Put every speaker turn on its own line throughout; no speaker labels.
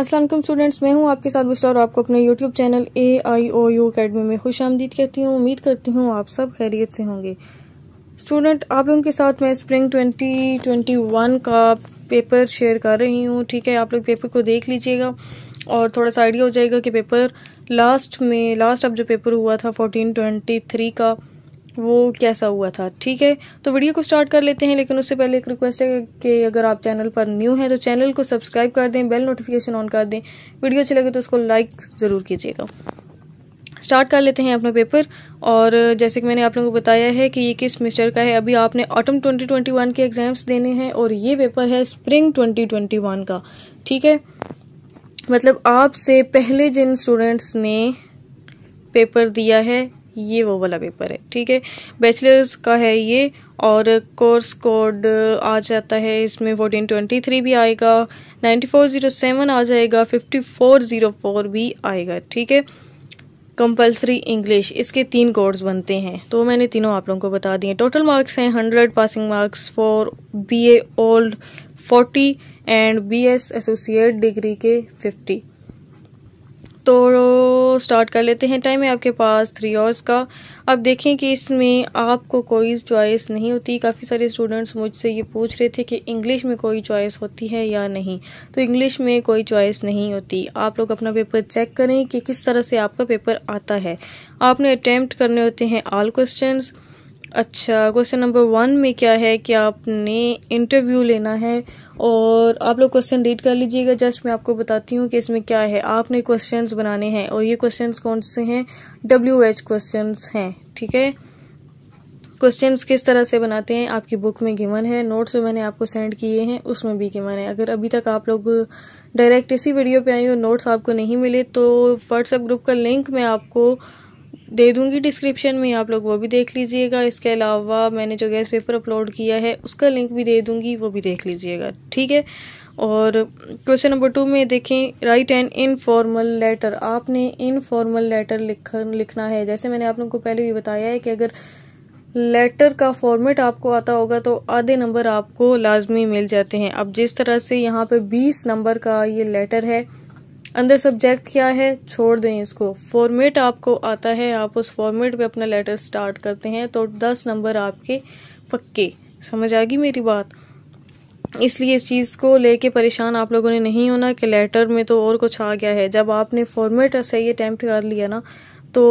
Aslam students मैं हूं आपके साथ बुशरा और आपको अपने YouTube channel A I O U academy में खुश आमदीद कहती हूं उम्मीद करती हूं आप सब खैरियत से होंगे स्टूडेंट आप लोगों के साथ मैं स्प्रिंग 2021 का पेपर शेयर कर रही हूं ठीक है आप लोग पेपर को देख लीजिएगा और थोड़ा सा आइडिया हो जाएगा कि पेपर लास्ट में लास्ट अब जो पेपर हुआ था फोर्टीन ट्वेंटी थ्री का वो कैसा हुआ था ठीक है तो वीडियो को स्टार्ट कर लेते हैं लेकिन उससे पहले एक रिक्वेस्ट है कि अगर आप चैनल पर न्यू हैं तो चैनल को सब्सक्राइब कर दें बेल नोटिफिकेशन ऑन कर दें वीडियो अच्छी लगे तो उसको लाइक ज़रूर कीजिएगा स्टार्ट कर लेते हैं अपना पेपर और जैसे कि मैंने आप लोगों को बताया है कि ये किस मिस्टर का है अभी आपने ऑटम 2021 के एग्ज़ाम्स देने हैं और ये पेपर है स्प्रिंग 2021 का ठीक है मतलब आपसे पहले जिन स्टूडेंट्स ने पेपर दिया है ये वो वाला पेपर है ठीक है बैचलर्स का है ये और कोर्स कोड आ जाता है इसमें फोर्टीन ट्वेंटी थ्री भी आएगा नाइन्टी फोर ज़ीरो सेवन आ जाएगा फिफ्टी फोर ज़ीरो फोर भी आएगा ठीक है कंपलसरी इंग्लिश इसके तीन कोर्स बनते हैं तो मैंने तीनों आप लोगों को बता दिए टोटल मार्क्स हैं hundred passing marks for B old forty and B S associate degree के फिफ्टी तो स्टार्ट कर लेते हैं टाइम है आपके पास थ्री आवर्स का अब देखें कि इसमें आपको कोई चॉइस नहीं होती काफ़ी सारे स्टूडेंट्स मुझसे ये पूछ रहे थे कि इंग्लिश में कोई चॉइस होती है या नहीं तो इंग्लिश में कोई चॉइस नहीं होती आप लोग अपना पेपर चेक करें कि किस तरह से आपका पेपर आता है आपने अटैम्प्ट करने होते हैं ऑल क्वेश्चंस अच्छा क्वेश्चन नंबर वन में क्या है कि आपने इंटरव्यू लेना है और आप लोग क्वेश्चन रीड कर लीजिएगा जस्ट मैं आपको बताती हूँ कि इसमें क्या है आपने क्वेश्चंस बनाने हैं और ये क्वेश्चंस कौन से हैं डब्ल्यू एच क्वेश्चंस हैं ठीक है क्वेश्चंस किस तरह से बनाते हैं आपकी बुक में गिवन है नोट्स जो मैंने आपको सेंड किए हैं उसमें भी गिवन है अगर अभी तक आप लोग डायरेक्ट इसी वीडियो पर आए हो नोट्स आपको नहीं मिले तो व्हाट्सएप ग्रुप का लिंक मैं आपको दे दूंगी डिस्क्रिप्शन में आप लोग वो भी देख लीजिएगा इसके अलावा मैंने जो गैस पेपर अपलोड किया है उसका लिंक भी दे दूंगी वो भी देख लीजिएगा ठीक है और क्वेश्चन नंबर टू में देखें राइट एंड इनफॉर्मल लेटर आपने इनफॉर्मल लेटर लिख लिखना है जैसे मैंने आप लोगों को पहले भी बताया है कि अगर लेटर का फॉर्मेट आपको आता होगा तो आधे नंबर आपको लाजमी मिल जाते हैं अब जिस तरह से यहाँ पे 20 नंबर का ये लेटर है अंदर सब्जेक्ट क्या है छोड़ दें इसको फॉर्मेट आपको आता है आप उस फॉर्मेट पे अपना लेटर स्टार्ट करते हैं तो दस नंबर आपके पक्के समझ आ गई मेरी बात इसलिए इस चीज़ को लेके परेशान आप लोगों ने नहीं होना कि लेटर में तो और कुछ आ गया है जब आपने फॉर्मेट सही अटैम्प्ट कर लिया ना तो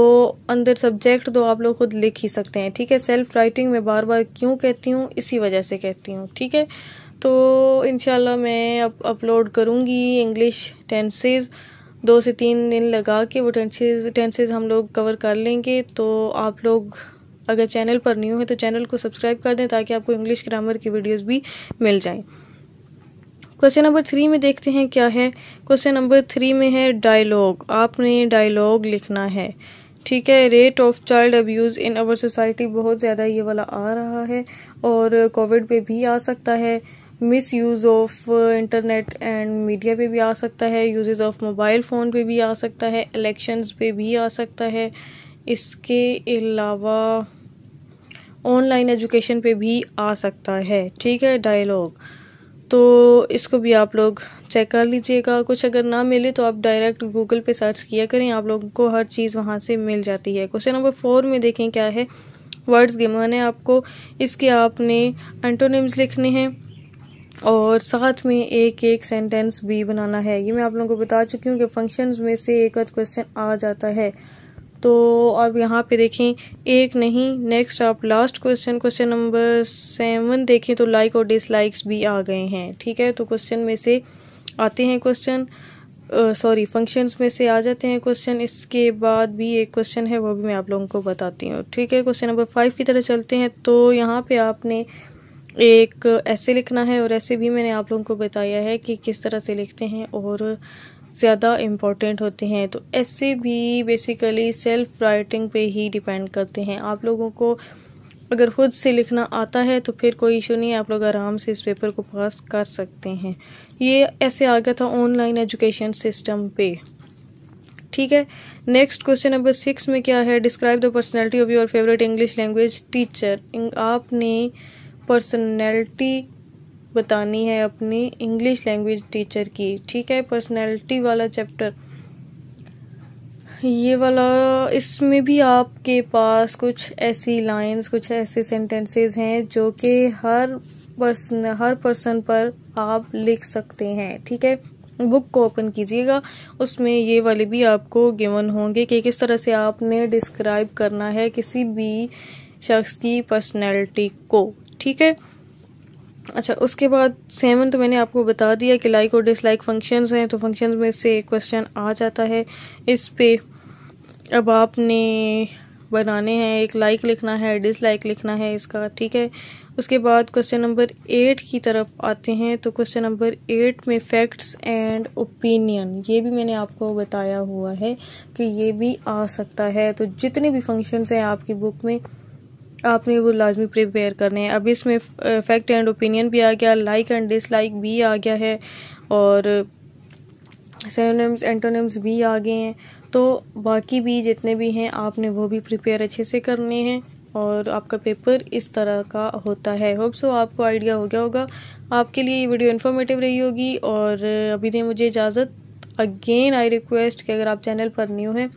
अंदर सब्जेक्ट तो आप लोग खुद लिख ही सकते हैं ठीक है सेल्फ राइटिंग में बार बार क्यों कहती हूँ इसी वजह से कहती हूँ ठीक है तो इन मैं अब अपलोड करूँगी इंग्लिश टेंसेज दो से तीन दिन लगा के वो टेंसेज टेंसेज हम लोग कवर कर लेंगे तो आप लोग अगर चैनल पर न्यू है तो चैनल को सब्सक्राइब कर दें ताकि आपको इंग्लिश ग्रामर की वीडियोस भी मिल जाएं क्वेश्चन नंबर थ्री में देखते हैं क्या है क्वेश्चन नंबर थ्री में है डायलॉग आपने डायलॉग लिखना है ठीक है rate of child abuse in our society बहुत ज़्यादा ये वाला आ रहा है और कोविड पे भी आ सकता है misuse of internet and media पे भी आ सकता है यूजेज़ ऑफ मोबाइल फ़ोन पे भी आ सकता है इलेक्शंस पे भी आ सकता है इसके अलावा ऑनलाइन एजुकेशन पे भी आ सकता है ठीक है डायलॉग तो इसको भी आप लोग चेक कर लीजिएगा कुछ अगर ना मिले तो आप डायरेक्ट गूगल पे सर्च किया करें आप लोगों को हर चीज़ वहाँ से मिल जाती है क्वेश्चन नंबर फोर में देखें क्या है वर्ड्स गिवन है आपको इसके आपने एंटोनिम्स लिखने हैं और साथ में एक एक सेंटेंस भी बनाना है ये मैं आप लोगों को बता चुकी हूँ कि फंक्शंस में से एक आध क्वेश्चन आ जाता है तो अब यहाँ पे देखें एक नहीं नेक्स्ट आप last question question number seven देखें तो लाइक और डिसलाइक्स भी आ गए हैं ठीक है तो क्वेश्चन में से आते हैं क्वेश्चन सॉरी फंक्शंस में से आ जाते हैं क्वेश्चन इसके बाद भी एक क्वेश्चन है वो भी मैं आप लोगों को बताती हूँ ठीक है क्वेश्चन नंबर फाइव की तरह चलते हैं तो यहाँ पे आपने एक ऐसे लिखना है और ऐसे भी मैंने आप लोगों को बताया है कि किस तरह से लिखते हैं और ज़्यादा इम्पॉर्टेंट होते हैं तो ऐसे भी बेसिकली सेल्फ राइटिंग पे ही डिपेंड करते हैं आप लोगों को अगर ख़ुद से लिखना आता है तो फिर कोई इशू नहीं है आप लोग आराम से इस पेपर को पास कर सकते हैं ये ऐसे आ गया था ऑनलाइन एजुकेशन सिस्टम पे ठीक है नेक्स्ट क्वेश्चन नंबर सिक्स में क्या है describe the personality of your favourite English language teacher आपने पर्सनैलिटी बतानी है अपनी इंग्लिश लैंग्वेज टीचर की ठीक है पर्सनैलिटी वाला चैप्टर ये वाला इसमें भी आपके पास कुछ ऐसी लाइंस कुछ ऐसे सेंटेंसेस हैं जो कि हर पर्सन हर पर्सन पर आप लिख सकते हैं ठीक है बुक को ओपन कीजिएगा उसमें ये वाले भी आपको गिवन होंगे कि किस तरह से आपने डिस्क्राइब करना है किसी भी शख्स की पर्सनैलिटी को ठीक है अच्छा उसके बाद सेवन तो मैंने आपको बता दिया कि लाइक और डिसलाइक फंक्शंस हैं तो फंक्शंस में से क्वेश्चन आ जाता है इस पर अब आपने बनाने हैं एक लाइक लिखना है डिसलाइक लिखना है इसका ठीक है उसके बाद क्वेश्चन नंबर एट की तरफ आते हैं तो क्वेश्चन नंबर एट में फैक्ट्स एंड ओपिनियन ये भी मैंने आपको बताया हुआ है कि ये भी आ सकता है तो जितने भी फंक्शंस हैं आपकी बुक में आपने वो लाजमी प्रिपेयर करने हैं अब इसमें फैक्ट एंड ओपिनियन भी आ गया लाइक एंड डिसलाइक भी आ गया है और सेनोनिम्स एंटोनिम्स भी आ गए हैं तो बाकी भी जितने भी हैं आपने वो भी प्रिपेयर अच्छे से करने हैं और आपका पेपर इस तरह का होता है होप सो आपको आइडिया हो गया होगा आपके लिए ये वीडियो इन्फॉर्मेटिव रही होगी और अभी दें मुझे इजाज़त अगेन आई रिक्वेस्ट कि अगर आप चैनल पर न्यू हैं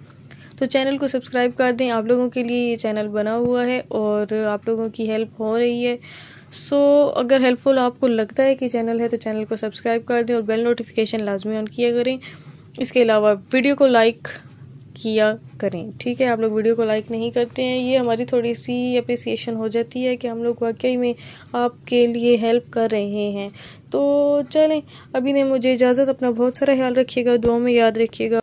तो चैनल को सब्सक्राइब कर दें आप लोगों के लिए ये चैनल बना हुआ है और आप लोगों की हेल्प हो रही है सो so, अगर हेल्पफुल आपको लगता है कि चैनल है तो चैनल को सब्सक्राइब कर दें और बेल नोटिफिकेशन लाजमी ऑन किया करें इसके अलावा वीडियो को लाइक किया करें ठीक है आप लोग वीडियो को लाइक नहीं करते हैं ये हमारी थोड़ी सी अप्रिसिएशन हो जाती है कि हम लोग वाकई में आपके लिए हेल्प कर रहे हैं तो चलें अभी ने मुझे इजाज़त अपना बहुत सारा ख्याल रखिएगा दुआ में याद रखिएगा